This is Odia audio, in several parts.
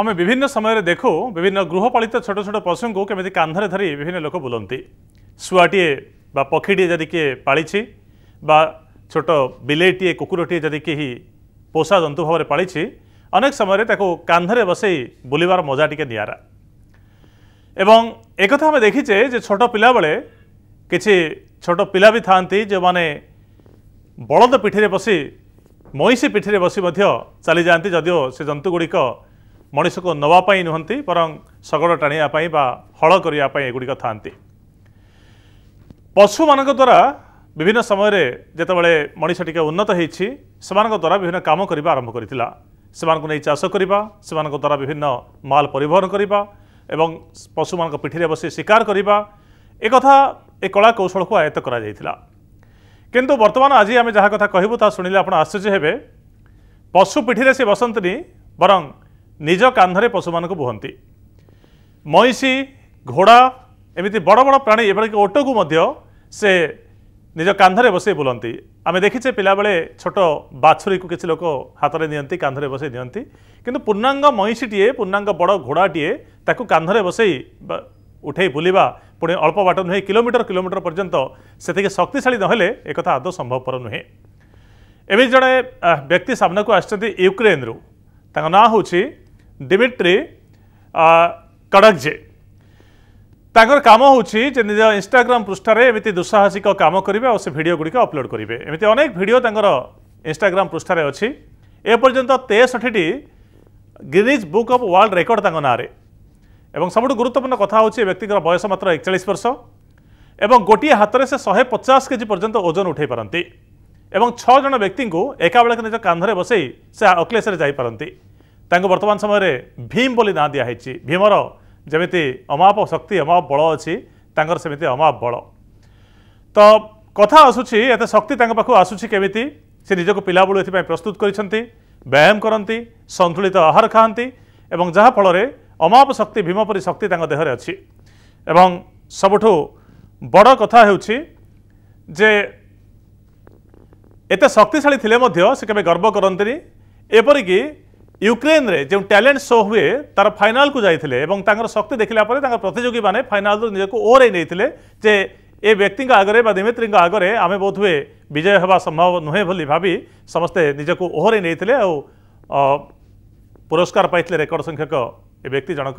ଆମେ ବିଭିନ୍ନ ସମୟରେ ଦେଖୁ ବିଭିନ୍ନ ଗୃହପାଳିତ ଛୋଟ ଛୋଟ ପଶୁଙ୍କୁ କେମିତି କାନ୍ଧରେ ଧରି ବିଭିନ୍ନ ଲୋକ ବୁଲନ୍ତି ଶୁଆଟିଏ ବା ପକ୍ଷୀଟିଏ ଯଦି କିଏ ପାଳିଛି ବା ଛୋଟ ବିଲେଇଟିଏ କୁକୁରଟିଏ ଯଦି କେହି ପୋଷା ଜନ୍ତୁ ଭାବରେ ପାଳିଛି ଅନେକ ସମୟରେ ତାକୁ କାନ୍ଧରେ ବସେଇ ବୁଲିବାର ମଜା ଟିକିଏ ନିଆରା ଏବଂ ଏକଥା ଆମେ ଦେଖିଛେ ଯେ ଛୋଟ ପିଲାବେଳେ କିଛି ଛୋଟ ପିଲା ବି ଥାଆନ୍ତି ଯେଉଁମାନେ ବଳଦ ପିଠିରେ ବସି ମଇଁଷି ପିଠିରେ ବସି ମଧ୍ୟ ଚାଲିଯାଆନ୍ତି ଯଦିଓ ସେ ଜନ୍ତୁଗୁଡ଼ିକ ମଣିଷକୁ ନେବା ପାଇଁ ନୁହନ୍ତି ବରଂ ଶଗଡ଼ ଟାଣିବା ପାଇଁ ବା ହଳ କରିବା ପାଇଁ ଏଗୁଡ଼ିକ ଥାଆନ୍ତି ପଶୁମାନଙ୍କ ଦ୍ୱାରା ବିଭିନ୍ନ ସମୟରେ ଯେତେବେଳେ ମଣିଷ ଟିକେ ଉନ୍ନତ ହୋଇଛି ସେମାନଙ୍କ ଦ୍ୱାରା ବିଭିନ୍ନ କାମ କରିବା ଆରମ୍ଭ କରିଥିଲା ସେମାନଙ୍କୁ ନେଇ ଚାଷ କରିବା ସେମାନଙ୍କ ଦ୍ୱାରା ବିଭିନ୍ନ ମାଲ ପରିବହନ କରିବା ଏବଂ ପଶୁମାନଙ୍କ ପିଠିରେ ବସି ଶିକାର କରିବା ଏକଥା ଏ କଳା କୌଶଳକୁ ଆୟତ୍ତ କରାଯାଇଥିଲା କିନ୍ତୁ ବର୍ତ୍ତମାନ ଆଜି ଆମେ ଯାହା କଥା କହିବୁ ତାହା ଶୁଣିଲେ ଆପଣ ଆଶ୍ଚର୍ଯ୍ୟ ହେବେ ପଶୁ ପିଠିରେ ସେ ବସନ୍ତିନି ବରଂ ନିଜ କାନ୍ଧରେ ପଶୁମାନଙ୍କୁ ବୁହନ୍ତି ମଇଁଷି ଘୋଡ଼ା ଏମିତି ବଡ଼ ବଡ଼ ପ୍ରାଣୀ ଏଭଳିକି ଓଟକୁ ମଧ୍ୟ ସେ ନିଜ କାନ୍ଧରେ ବସେଇ ବୁଲନ୍ତି ଆମେ ଦେଖିଛେ ପିଲାବେଳେ ଛୋଟ ବାଛୁରୀକୁ କିଛି ଲୋକ ହାତରେ ନିଅନ୍ତି କାନ୍ଧରେ ବସେଇ ନିଅନ୍ତି କିନ୍ତୁ ପୂର୍ଣ୍ଣାଙ୍ଗ ମଇଁଷିଟିଏ ପୂର୍ଣ୍ଣାଙ୍ଗ ବଡ଼ ଘୋଡ଼ାଟିଏ ତାକୁ କାନ୍ଧରେ ବସେଇ ଉଠେଇ ବୁଲିବା ପୁଣି ଅଳ୍ପ ବାଟ ନୁହେଁ କିଲୋମିଟର କିଲୋମିଟର ପର୍ଯ୍ୟନ୍ତ ସେତିକି ଶକ୍ତିଶାଳୀ ନହେଲେ ଏକଥା ଆଦୌ ସମ୍ଭବପର ନୁହେଁ ଏବେ ଜଣେ ବ୍ୟକ୍ତି ସାମ୍ନାକୁ ଆସିଛନ୍ତି ୟୁକ୍ରେନ୍ରୁ ତାଙ୍କ ନାଁ ହେଉଛି ଡିମିଟ୍ରି କଡ଼କଜେ ତାଙ୍କର କାମ ହେଉଛି ଯେ ନିଜ ଇନଷ୍ଟାଗ୍ରାମ ପୃଷ୍ଠାରେ ଏମିତି ଦୁଃସାହସିକ କାମ କରିବେ ଆଉ ସେ ଭିଡ଼ିଓଗୁଡ଼ିକ ଅପଲୋଡ଼ କରିବେ ଏମିତି ଅନେକ ଭିଡ଼ିଓ ତାଙ୍କର ଇନଷ୍ଟାଗ୍ରାମ ପୃଷ୍ଠାରେ ଅଛି ଏପର୍ଯ୍ୟନ୍ତ ତେଷଠିଟି Guinness book of world record ତାଙ୍କ ନାଁରେ ଏବଂ ସବୁଠୁ ଗୁରୁତ୍ୱପୂର୍ଣ୍ଣ କଥା ହେଉଛି ଏ ବ୍ୟକ୍ତିଙ୍କର ବୟସ ମାତ୍ର ଏକଚାଳିଶ ବର୍ଷ ଏବଂ ଗୋଟିଏ ହାତରେ ସେ ଶହେ ପଚାଶ କେଜି ପର୍ଯ୍ୟନ୍ତ ଓଜନ ଉଠାଇ ପାରନ୍ତି ଏବଂ ଛଅ ଜଣ ବ୍ୟକ୍ତିଙ୍କୁ ଏକାବେଳକ ନିଜ କାନ୍ଧରେ ବସାଇ ସେ ଅକ୍ଲେଶରେ ଯାଇପାରନ୍ତି ତାଙ୍କୁ ବର୍ତ୍ତମାନ ସମୟରେ ଭୀମ ବୋଲି ନାଁ ଦିଆହେଇଛି ଭୀମର ଯେମିତି ଅମାପ ଶକ୍ତି ଅମାପ ବଳ ଅଛି ତାଙ୍କର ସେମିତି ଅମାପ ବଳ ତ କଥା ଆସୁଛି ଏତେ ଶକ୍ତି ତାଙ୍କ ପାଖକୁ ଆସୁଛି କେମିତି ସେ ନିଜକୁ ପିଲାବେଳୁ ଏଥିପାଇଁ ପ୍ରସ୍ତୁତ କରିଛନ୍ତି ବ୍ୟାୟାମ କରନ୍ତି ସନ୍ତୁଳିତ ଆହାର ଖାଆନ୍ତି ଏବଂ ଯାହାଫଳରେ ଅମାପ ଶକ୍ତି ଭୀମ ପରି ଶକ୍ତି ତାଙ୍କ ଦେହରେ ଅଛି ଏବଂ ସବୁଠୁ ବଡ଼ କଥା ହେଉଛି ଯେ ଏତେ ଶକ୍ତିଶାଳୀ ଥିଲେ ମଧ୍ୟ ସେ କେବେ ଗର୍ବ କରନ୍ତିନି ଏପରିକି ইউক্রেন্রে যে ট্যালেন্ট শো হুয়ে তার ফাইনালকু যাই এবং তাঁর শক্তি দেখিলা পরে তাঁর প্রতিযোগী মানে ফাইনাল নিজকে ওরাই নিয়ে যে এ ব্যক্তি আগরে বা দিমিত্রী আগরে আমি বোধ হুয়ে বিজয় হওয়া সম্ভব নুহে বলে ভাবি সমস্তে নিজকে ওহরাই নিয়ে আও পুরস্কার পাইলে রেকর্ড সংখ্যক এ ব্যক্তি জনক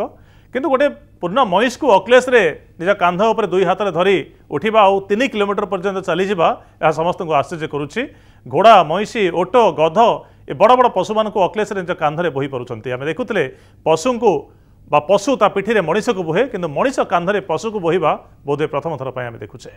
কিন্তু গোটে পূর্ণ মহিষকু অক্লেশে নিজ কান্ধ উপরে দুই হাতের ধরি উঠিবা আউ তিন কিলোমিটর পর্যন্ত চালিযা এ সমস্ত আশ্চর্য করুছি ঘোড়া মহিষী ওটো গধ ଏ ବଡ଼ ବଡ଼ ପଶୁମାନଙ୍କୁ ଅକ୍ଲେଶରେ ନିଜ କାନ୍ଧରେ ବୋହି ପାରୁଛନ୍ତି ଆମେ ଦେଖୁଥିଲେ ପଶୁଙ୍କୁ ବା ପଶୁ ତା ପିଠିରେ ମଣିଷକୁ ବୋହେ କିନ୍ତୁ ମଣିଷ କାନ୍ଧରେ ପଶୁକୁ ବୋହିବା ବୋଧେ ପ୍ରଥମ ଥର ପାଇଁ ଆମେ ଦେଖୁଛେ